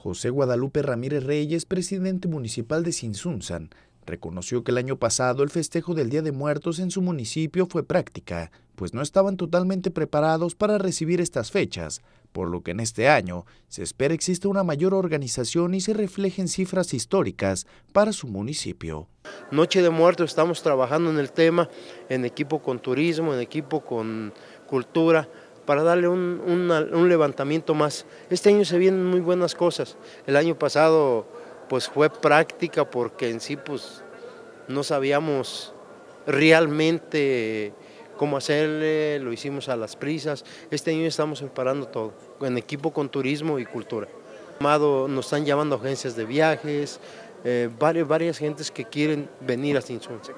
José Guadalupe Ramírez Reyes, presidente municipal de Sinsunzan, reconoció que el año pasado el festejo del Día de Muertos en su municipio fue práctica, pues no estaban totalmente preparados para recibir estas fechas, por lo que en este año se espera exista una mayor organización y se reflejen cifras históricas para su municipio. Noche de Muertos estamos trabajando en el tema, en equipo con turismo, en equipo con cultura, para darle un, levantamiento más. Este año se vienen muy buenas cosas. El año pasado pues fue práctica porque en sí pues, no sabíamos realmente cómo hacerle, lo hicimos a las prisas. Este año estamos preparando todo, en equipo con turismo y cultura. Nos están llamando agencias de viajes, eh, varias, varias gentes que quieren venir a Sinsunza.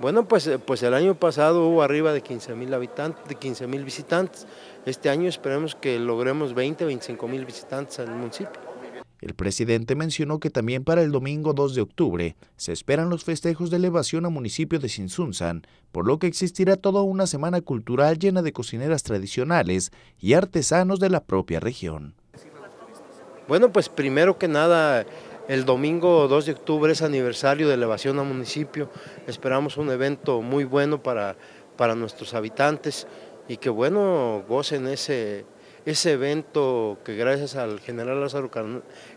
Bueno, pues, eh, pues el año pasado hubo arriba de 15 mil habitantes, de 15 visitantes. Este año esperemos que logremos 20, 25 mil visitantes al municipio. El presidente mencionó que también para el domingo 2 de octubre se esperan los festejos de elevación a municipio de Sinsunzan, por lo que existirá toda una semana cultural llena de cocineras tradicionales y artesanos de la propia región. Bueno, pues primero que nada el domingo 2 de octubre es aniversario de elevación a municipio. Esperamos un evento muy bueno para, para nuestros habitantes y que bueno, gocen ese, ese evento que gracias al general Lázaro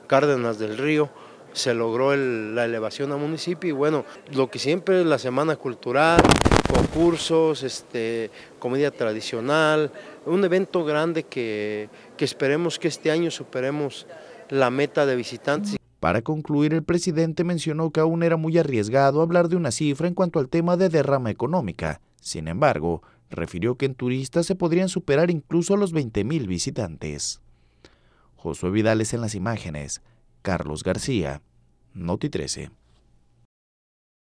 Cárdenas del Río se logró la elevación a municipio y bueno, lo que siempre es la semana cultural, concursos, este, tradicional, un evento grande que, que esperemos que este año superemos la meta de visitantes. Para concluir, el presidente mencionó que aún era muy arriesgado hablar de una cifra en cuanto al tema de derrama económica. Sin embargo, refirió que en turistas se podrían superar incluso los 20.000 visitantes. Josué Vidales en las imágenes. Carlos García, Noti 13.